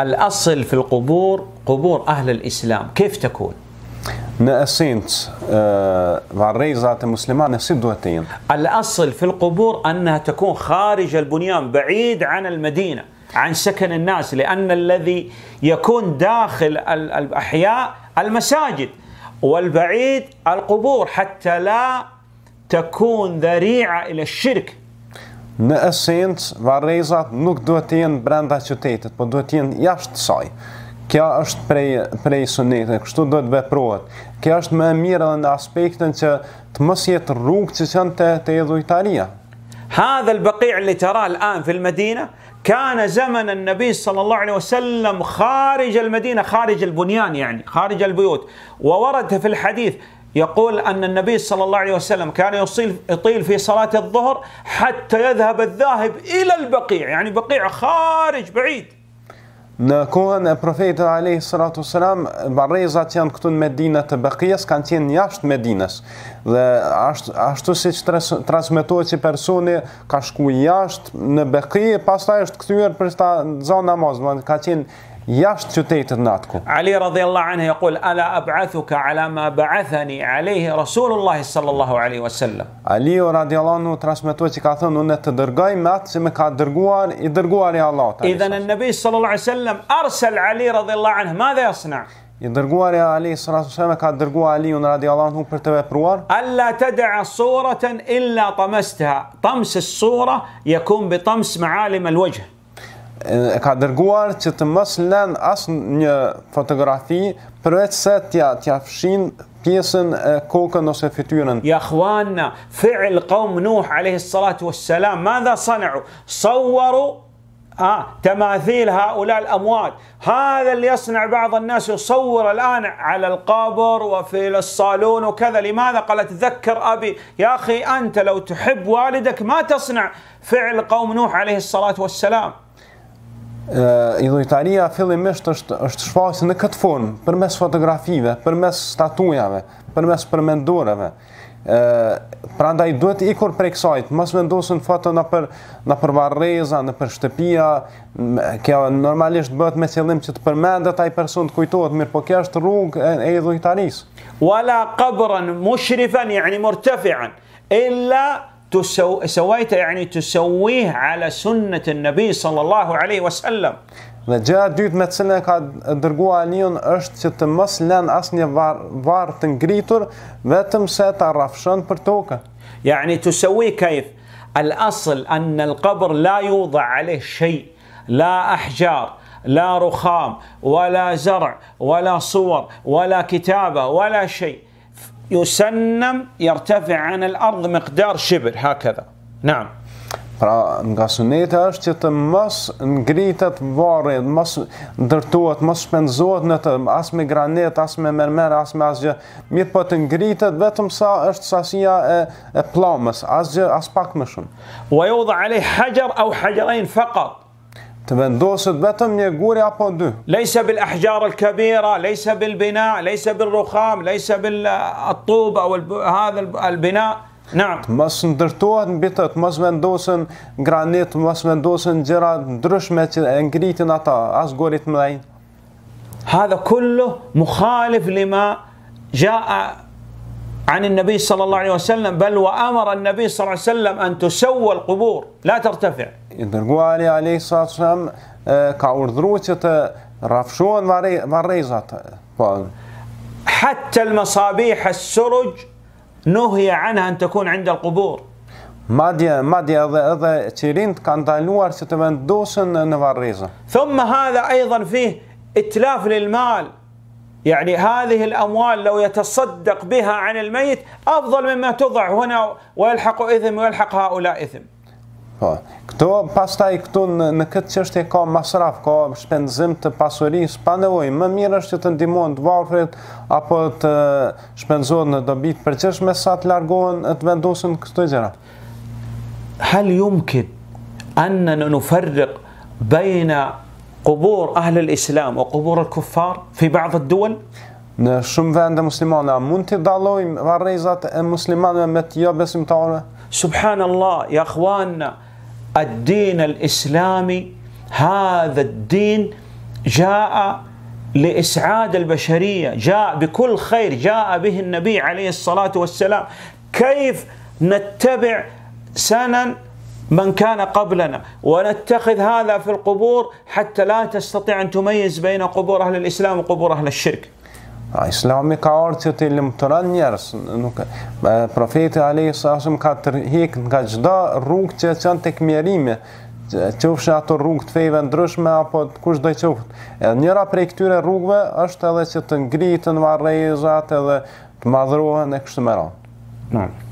الأصل في القبور قبور أهل الإسلام كيف تكون؟ نأسينت آه، ذات المسلمان نسيب دوتين الأصل في القبور أنها تكون خارج البنيان بعيد عن المدينة عن سكن الناس لأن الذي يكون داخل الأحياء المساجد والبعيد القبور حتى لا تكون ذريعة إلى الشرك Në esencë, varrezat nuk duhet të jenë brenda qytetit, por duhet të jenë jashtë saj. Kjo është prej prej sunetit, kështu duhet veprohet. Kjo është më e mirë edhe në aspektin që të mos jetë rrugë që janë te te dhujtaria. هذا البقيع اللي تراه الآن في المدينة كان زمن kharij al-Madina kharij al-bunyan yani kharij al-buyut wa warada fi al-hadith يقول أن النبي صلى الله عليه وسلم كان يصيل يطيل في صلاة الظهر حتى يذهب الذاهب إلى البقيع يعني بقيع خارج بعيد Në kohën e profetit Alayhi Sallatu Selam, barrezat janë këtu në Medinë të Bekijës, kanë qenë jashtë Medinës. Dhe ashtu, ashtu siç transmetohet që personi ka shkuar jashtë në Bekije, pastaj është kthyer për ta zonë namaz, do të thotë ka qenë jashtë qytetit në atë kohë. Ali radhiyallahu anhu yaqul ala ab'athuka ala ma ba'athani alayhi Rasulullah sallallahu alaihi wasallam. Ali radhiyallahu anhu transmetoi se ka thënë unë të dërgoj me atë që më ka dërguar i dërguari Allahut. Idhan an-nabi sallallahu alaihi wasallam arsal Ali radhiyallahu anhu madha yasna? I dërguari Ali sallallahu alaihi wasallam ka dërguar Aliun radhiyallahu anhu për të vepruar alla tad'a suratan illa tamastaha. Tams as-sura yakun bi tams ma'alim al-wajh. ka dërguar që të mos lën asë një fotografi përveç se t'ia t'ja fshin pjesën e kokën ose fytyrën. Ya khwana fi'l qawm Nuh alayhi salatu wassalam, madha sana'u? Sawwaru آه تماثيل هؤلاء الأموات هذا اللي يصنع بعض الناس يصور الآن على القبر وفي الصالون وكذا لماذا قال تذكر أبي يا أخي أنت لو تحب والدك ما تصنع فعل قوم نوح عليه الصلاة والسلام i lojtaria fillimisht është është shfaqse në këtë fon, përmes fotografive, përmes statujave, përmes përmendoreve. ë prandaj duhet i kur prej kësaj, mos vendosën foto na për na për varreza, në për shtëpia, kjo normalisht bëhet me qëllim që të përmendet ai person të kujtohet mirë, po kjo është rrugë e, e lojtarisë. Wala qabran mushrifan, yani murtafi'an, illa تسو سويت يعني تسويه على سنة النبي صلى الله عليه وسلم Dhe gjëja e dytë me të cilën e ka dërguar Aliun është që të mos lënë asnjë var të ngritur vetëm se ta rrafshon për tokë. يعني تسوي كيف؟ الأصل أن القبر لا يوضع عليه شيء لا أحجار لا رخام ولا زرع ولا صور ولا كتابة ولا شيء ju sënëm i rëtefi anë lë ardhë më këdarë shqipërë, ha këda. Nëmë. Pra nga sunetë është që të mësë ngritet vërën, mësë ndërtuat, mësë shpenzot në tërmë, asme granit, asme mërmer, asme asgjë, mirë po të ngritet vetëm sa është sasija e plomës, asgjë, as pak më shumë. U e u dhe ali haqerë, au تبندوست بتم يجوري أبو دو ليس بالأحجار الكبيرة ليس بالبناء ليس بالرخام ليس بالطوب أو الب... هذا البناء نعم مس ندرتوات بيتت مس مندوسن جرانيت مس مندوسن جرا درش مت انجريتن اتا اسغوريتم هذا كله مخالف لما جاء عن النبي صلى الله عليه وسلم بل وامر النبي صلى الله عليه وسلم ان تسوى القبور لا ترتفع dërguari عليه الصلاه والسلام urdhëruar që të rrafshohen حتى المصابيح السرج نهي عنها ان تكون عند القبور ماديا ماديا edhe تيرين كان دالوار ndaluar që të ثم هذا ايضا فيه اتلاف للمال يعني هذه الأموال لو يتصدق بها عن الميت أفضل مما تضع هنا ويلحق إثم ويلحق هؤلاء إثم Po, këto pastaj këtu në, në këtë çështje ka masraf, ka shpenzim të pasurisë pa nevojë. Më mirë është që të ndihmojnë të varfrit apo të shpenzojnë në dobi të përqeshme sa të largohen të vendosin këto gjëra. Hal yumkin an nufarriq baina قبور أهل الإسلام وقبور الكفار في بعض الدول؟ Në shumë vende muslimane, a mund të dalojmë varrezat e muslimanëve me të jo besimtarëve? Subhanallah, ja ikhwana, ad-din al-islami, hadha ad-din gjaa li is'ad jaa لإسعاد البشرية جاء بكل خير جاء به النبي عليه الصلاة kajf në نتبع سنن من كان قبلنا ونتخذ هذا في القبور حتى لا تستطيع أن تميز بين قبور أهل الإسلام وقبور أهل الشرك Islami ka ardhë që ti limtëran njerës. Nuk, profeti Ali Sasëm ka tërhik nga gjdo rrugë që qënë të këmjerime, qëfshë ato rrugë të fejve ndryshme, apo kush dhe qëftë. Njëra prej këtyre rrugëve është edhe që të ngritë në marrejzat edhe të madhrohen e kështë më ranë.